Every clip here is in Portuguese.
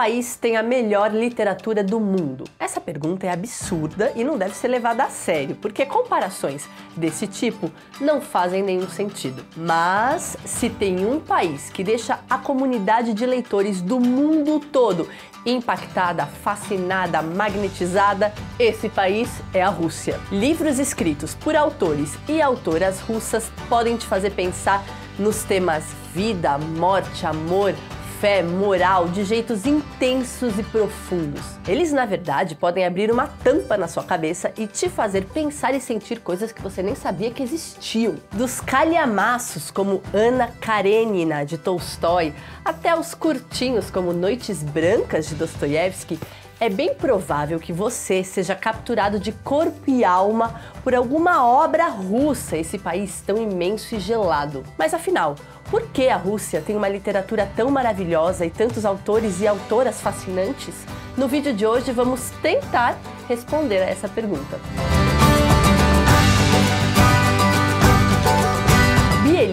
país tem a melhor literatura do mundo? Essa pergunta é absurda e não deve ser levada a sério, porque comparações desse tipo não fazem nenhum sentido. Mas se tem um país que deixa a comunidade de leitores do mundo todo impactada, fascinada, magnetizada, esse país é a Rússia. Livros escritos por autores e autoras russas podem te fazer pensar nos temas vida, morte, amor, fé, moral, de jeitos intensos e profundos. Eles, na verdade, podem abrir uma tampa na sua cabeça e te fazer pensar e sentir coisas que você nem sabia que existiam. Dos calhamaços, como Ana Karenina, de Tolstói, até os curtinhos, como Noites Brancas, de Dostoiévski, é bem provável que você seja capturado de corpo e alma por alguma obra russa, esse país tão imenso e gelado. Mas afinal, por que a Rússia tem uma literatura tão maravilhosa e tantos autores e autoras fascinantes? No vídeo de hoje vamos tentar responder a essa pergunta.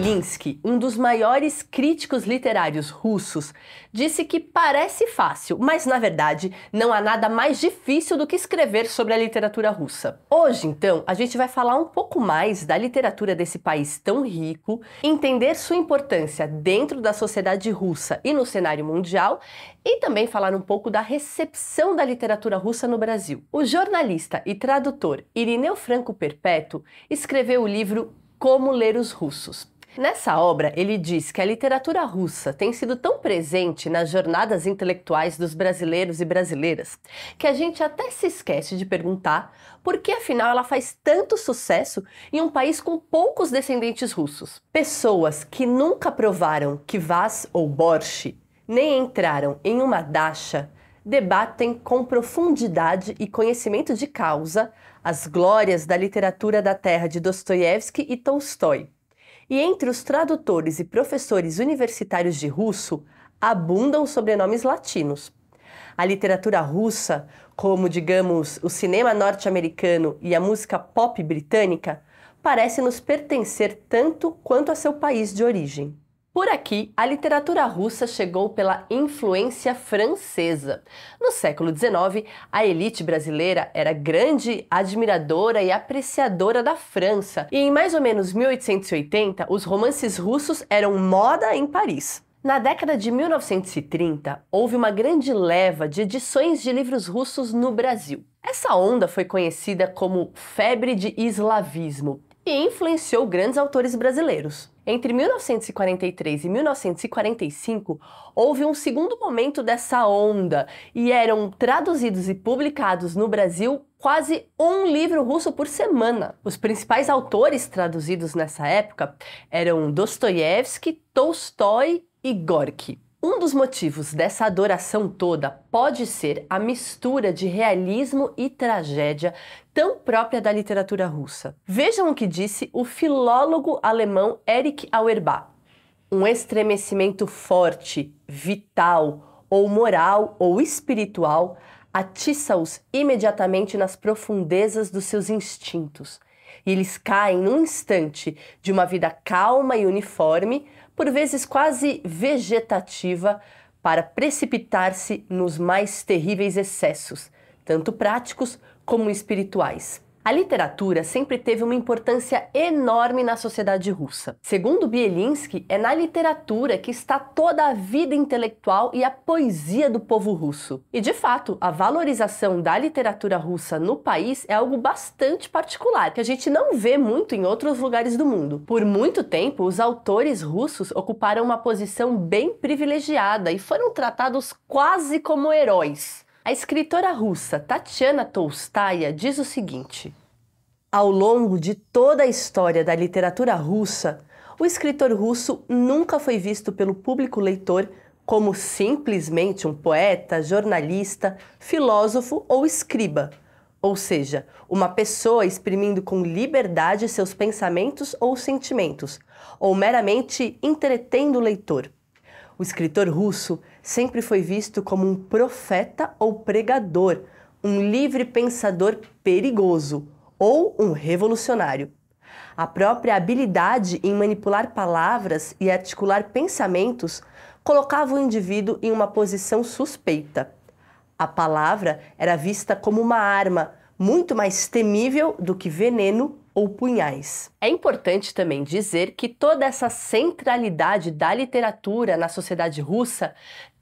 Stravinsky, um dos maiores críticos literários russos, disse que parece fácil, mas na verdade não há nada mais difícil do que escrever sobre a literatura russa. Hoje, então, a gente vai falar um pouco mais da literatura desse país tão rico, entender sua importância dentro da sociedade russa e no cenário mundial, e também falar um pouco da recepção da literatura russa no Brasil. O jornalista e tradutor Irineu Franco Perpétuo escreveu o livro como Ler os Russos. Nessa obra, ele diz que a literatura russa tem sido tão presente nas jornadas intelectuais dos brasileiros e brasileiras que a gente até se esquece de perguntar por que, afinal, ela faz tanto sucesso em um país com poucos descendentes russos. Pessoas que nunca provaram que Vaz ou Borsch nem entraram em uma dacha debatem com profundidade e conhecimento de causa as glórias da literatura da terra de Dostoiévski e Tolstói. E entre os tradutores e professores universitários de russo, abundam sobrenomes latinos. A literatura russa, como, digamos, o cinema norte-americano e a música pop britânica, parece nos pertencer tanto quanto a seu país de origem. Por aqui, a literatura russa chegou pela influência francesa. No século XIX, a elite brasileira era grande admiradora e apreciadora da França, e em mais ou menos 1880, os romances russos eram moda em Paris. Na década de 1930, houve uma grande leva de edições de livros russos no Brasil. Essa onda foi conhecida como febre de eslavismo e influenciou grandes autores brasileiros. Entre 1943 e 1945, houve um segundo momento dessa onda e eram traduzidos e publicados no Brasil quase um livro russo por semana. Os principais autores traduzidos nessa época eram Dostoiévski, Tolstói e Gorky. Um dos motivos dessa adoração toda pode ser a mistura de realismo e tragédia tão própria da literatura russa. Vejam o que disse o filólogo alemão Erich Auerbach. Um estremecimento forte, vital, ou moral ou espiritual atiça-os imediatamente nas profundezas dos seus instintos. E eles caem num instante de uma vida calma e uniforme por vezes quase vegetativa, para precipitar-se nos mais terríveis excessos, tanto práticos como espirituais. A literatura sempre teve uma importância enorme na sociedade russa. Segundo Bielinski, é na literatura que está toda a vida intelectual e a poesia do povo russo. E de fato, a valorização da literatura russa no país é algo bastante particular, que a gente não vê muito em outros lugares do mundo. Por muito tempo, os autores russos ocuparam uma posição bem privilegiada e foram tratados quase como heróis. A escritora russa Tatiana Tolstaia diz o seguinte: Ao longo de toda a história da literatura russa, o escritor russo nunca foi visto pelo público leitor como simplesmente um poeta, jornalista, filósofo ou escriba, ou seja, uma pessoa exprimindo com liberdade seus pensamentos ou sentimentos, ou meramente entretendo o leitor. O escritor russo sempre foi visto como um profeta ou pregador, um livre pensador perigoso ou um revolucionário. A própria habilidade em manipular palavras e articular pensamentos colocava o indivíduo em uma posição suspeita. A palavra era vista como uma arma muito mais temível do que veneno ou punhais. É importante também dizer que toda essa centralidade da literatura na sociedade russa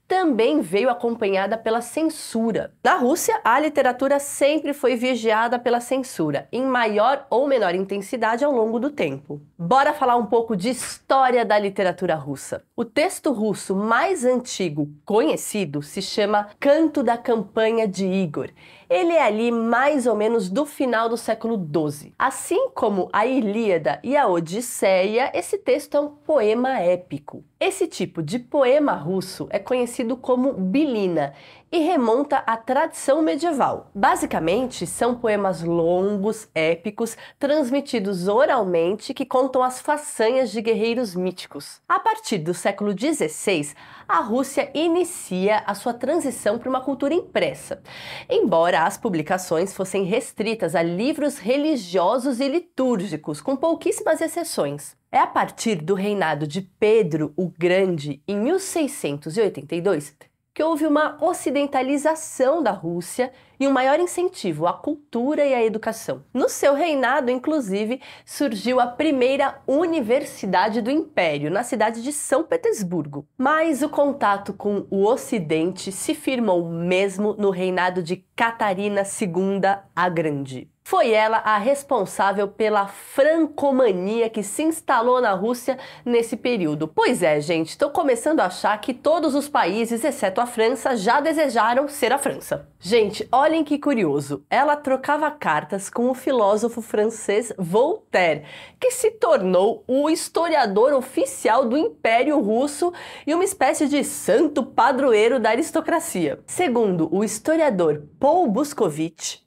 também veio acompanhada pela censura. Na Rússia, a literatura sempre foi vigiada pela censura, em maior ou menor intensidade ao longo do tempo. Bora falar um pouco de história da literatura russa. O texto russo mais antigo conhecido se chama Canto da Campanha de Igor ele é ali mais ou menos do final do século XII. Assim como a Ilíada e a Odisseia, esse texto é um poema épico. Esse tipo de poema russo é conhecido como bilina e remonta à tradição medieval. Basicamente, são poemas longos, épicos, transmitidos oralmente que contam as façanhas de guerreiros míticos. A partir do século XVI, a Rússia inicia a sua transição para uma cultura impressa, embora as publicações fossem restritas a livros religiosos e litúrgicos, com pouquíssimas exceções. É a partir do reinado de Pedro o Grande, em 1682, que houve uma ocidentalização da Rússia e um maior incentivo à cultura e à educação. No seu reinado, inclusive, surgiu a primeira universidade do Império, na cidade de São Petersburgo. Mas o contato com o Ocidente se firmou mesmo no reinado de Catarina II a Grande. Foi ela a responsável pela francomania que se instalou na Rússia nesse período. Pois é, gente, estou começando a achar que todos os países, exceto a França, já desejaram ser a França. Gente, olhem que curioso. Ela trocava cartas com o filósofo francês Voltaire, que se tornou o historiador oficial do Império Russo e uma espécie de santo padroeiro da aristocracia. Segundo o historiador Paul Buscovitch,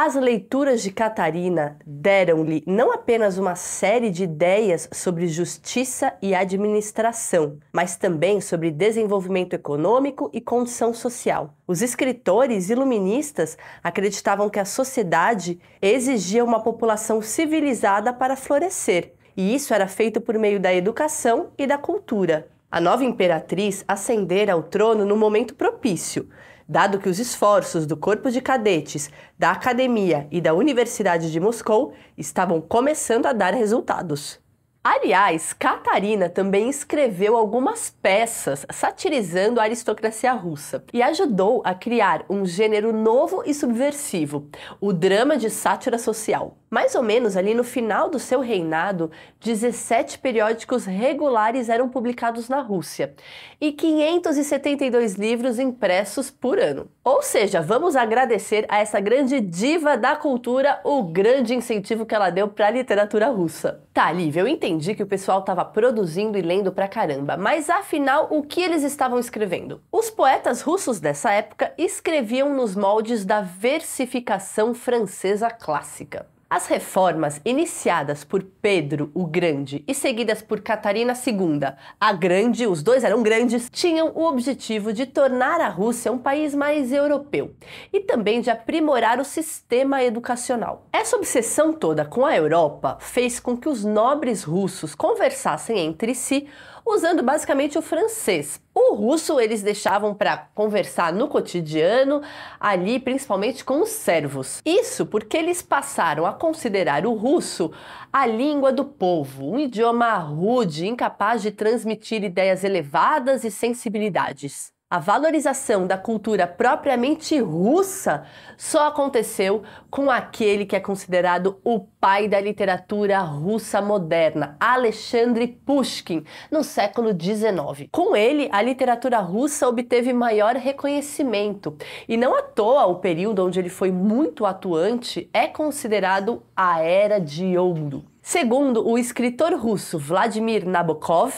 as leituras de Catarina deram-lhe não apenas uma série de ideias sobre justiça e administração, mas também sobre desenvolvimento econômico e condição social. Os escritores iluministas acreditavam que a sociedade exigia uma população civilizada para florescer, e isso era feito por meio da educação e da cultura. A nova imperatriz ascendera ao trono no momento propício dado que os esforços do Corpo de Cadetes, da Academia e da Universidade de Moscou estavam começando a dar resultados. Aliás, Catarina também escreveu algumas peças satirizando a aristocracia russa e ajudou a criar um gênero novo e subversivo, o drama de sátira social. Mais ou menos ali no final do seu reinado, 17 periódicos regulares eram publicados na Rússia e 572 livros impressos por ano. Ou seja, vamos agradecer a essa grande diva da cultura o grande incentivo que ela deu para a literatura russa. Tá, Lívia, eu entendi que o pessoal estava produzindo e lendo pra caramba, mas afinal, o que eles estavam escrevendo? Os poetas russos dessa época escreviam nos moldes da versificação francesa clássica. As reformas iniciadas por Pedro o Grande e seguidas por Catarina II, a Grande, os dois eram grandes, tinham o objetivo de tornar a Rússia um país mais europeu e também de aprimorar o sistema educacional. Essa obsessão toda com a Europa fez com que os nobres russos conversassem entre si usando basicamente o francês. O russo eles deixavam para conversar no cotidiano, ali principalmente com os servos. Isso porque eles passaram a considerar o russo a língua do povo, um idioma rude, incapaz de transmitir ideias elevadas e sensibilidades. A valorização da cultura propriamente russa só aconteceu com aquele que é considerado o pai da literatura russa moderna, Alexandre Pushkin, no século XIX. Com ele, a literatura russa obteve maior reconhecimento, e não à toa o período onde ele foi muito atuante é considerado a Era de Ouro. Segundo o escritor russo Vladimir Nabokov,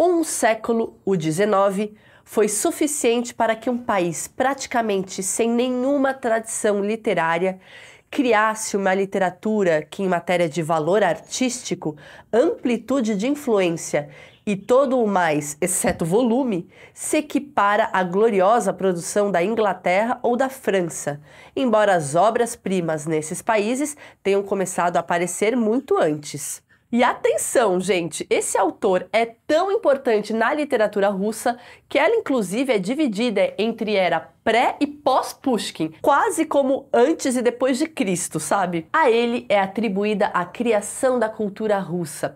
um século, o XIX, foi suficiente para que um país praticamente sem nenhuma tradição literária criasse uma literatura que, em matéria de valor artístico, amplitude de influência e todo o mais, exceto volume, se equipara à gloriosa produção da Inglaterra ou da França, embora as obras-primas nesses países tenham começado a aparecer muito antes. E atenção, gente, esse autor é tão importante na literatura russa que ela inclusive é dividida entre era pré e pós-Pushkin, quase como antes e depois de Cristo, sabe? A ele é atribuída a criação da cultura russa,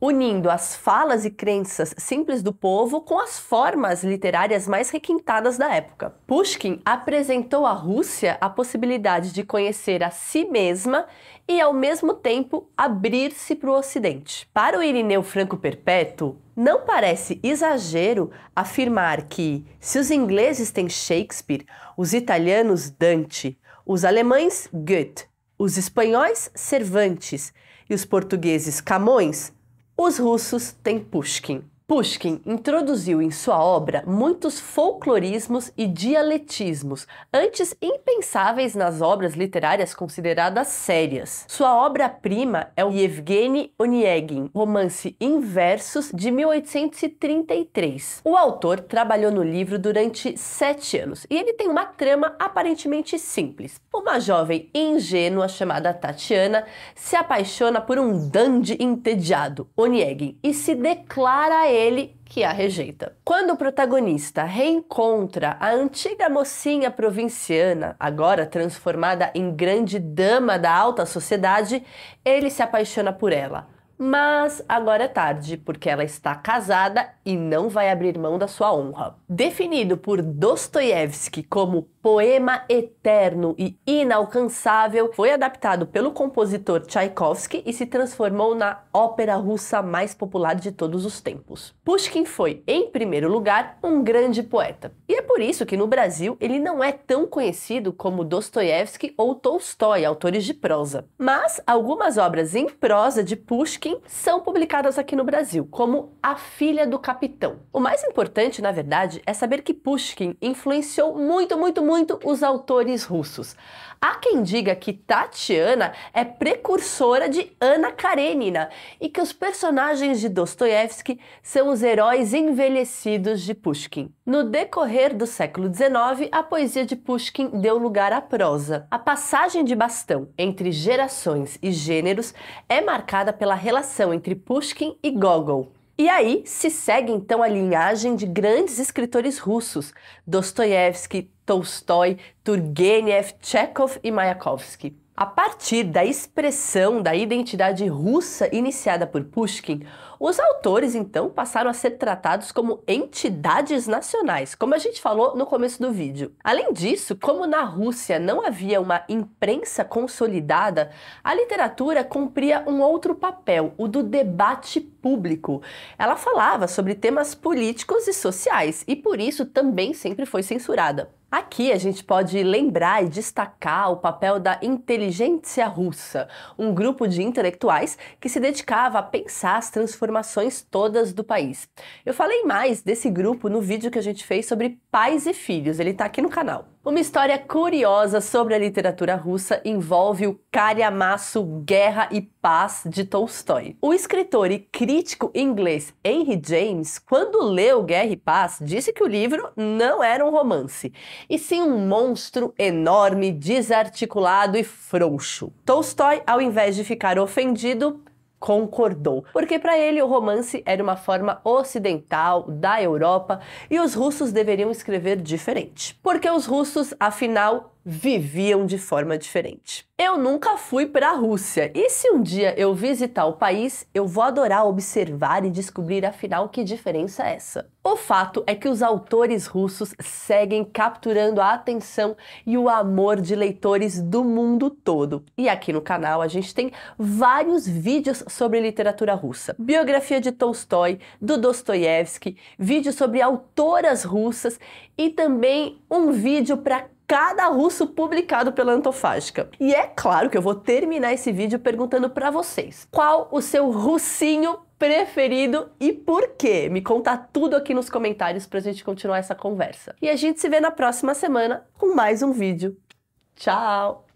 unindo as falas e crenças simples do povo com as formas literárias mais requintadas da época. Pushkin apresentou à Rússia a possibilidade de conhecer a si mesma e, ao mesmo tempo, abrir-se para o Ocidente. Para o Irineu Franco Perpétuo, não parece exagero afirmar que, se os ingleses têm Shakespeare, os italianos Dante, os alemães Goethe, os espanhóis Cervantes e os portugueses Camões, os russos têm Pushkin. Pushkin introduziu em sua obra muitos folclorismos e dialetismos, antes impensáveis nas obras literárias consideradas sérias. Sua obra-prima é o Yevgeny Onegin, romance em versos de 1833. O autor trabalhou no livro durante sete anos e ele tem uma trama aparentemente simples. Uma jovem ingênua chamada Tatiana se apaixona por um dandy entediado, Onegin, e se declara a ele ele que a rejeita. Quando o protagonista reencontra a antiga mocinha provinciana, agora transformada em grande dama da alta sociedade, ele se apaixona por ela mas agora é tarde, porque ela está casada e não vai abrir mão da sua honra. Definido por Dostoiévski como poema eterno e inalcançável, foi adaptado pelo compositor Tchaikovsky e se transformou na ópera russa mais popular de todos os tempos. Pushkin foi, em primeiro lugar, um grande poeta. E é por isso que no Brasil ele não é tão conhecido como Dostoiévski ou Tolstói, autores de prosa. Mas algumas obras em prosa de Pushkin Tolkien são publicadas aqui no Brasil, como A Filha do Capitão. O mais importante, na verdade, é saber que Pushkin influenciou muito, muito, muito os autores russos. Há quem diga que Tatiana é precursora de Ana Karenina e que os personagens de Dostoiévski são os heróis envelhecidos de Pushkin. No decorrer do século XIX, a poesia de Pushkin deu lugar à prosa. A passagem de bastão entre gerações e gêneros é marcada pela relação entre Pushkin e Gogol. E aí se segue então a linhagem de grandes escritores russos, Dostoiévski, Tolstói, Turgenev, Chekhov e Mayakovsky. A partir da expressão da identidade russa iniciada por Pushkin, os autores então passaram a ser tratados como entidades nacionais, como a gente falou no começo do vídeo. Além disso, como na Rússia não havia uma imprensa consolidada, a literatura cumpria um outro papel, o do debate público. Ela falava sobre temas políticos e sociais e por isso também sempre foi censurada. Aqui a gente pode lembrar e destacar o papel da inteligência russa, um grupo de intelectuais que se dedicava a pensar as transformações todas do país. Eu falei mais desse grupo no vídeo que a gente fez sobre pais e filhos, ele está aqui no canal. Uma história curiosa sobre a literatura russa envolve o calhamaço Guerra e Paz de Tolstói. O escritor e crítico inglês Henry James, quando leu Guerra e Paz, disse que o livro não era um romance, e sim um monstro enorme, desarticulado e frouxo. Tolstói, ao invés de ficar ofendido, concordou, porque para ele o romance era uma forma ocidental da Europa e os russos deveriam escrever diferente. Porque os russos, afinal, viviam de forma diferente. Eu nunca fui para a Rússia e se um dia eu visitar o país, eu vou adorar observar e descobrir afinal que diferença é essa. O fato é que os autores russos seguem capturando a atenção e o amor de leitores do mundo todo. E aqui no canal a gente tem vários vídeos sobre literatura russa, biografia de Tolstói, do Dostoiévski, vídeos sobre autoras russas e também um vídeo para cada russo publicado pela Antofágica. E é claro que eu vou terminar esse vídeo perguntando para vocês, qual o seu russinho preferido e por quê? Me conta tudo aqui nos comentários pra gente continuar essa conversa. E a gente se vê na próxima semana com mais um vídeo. Tchau!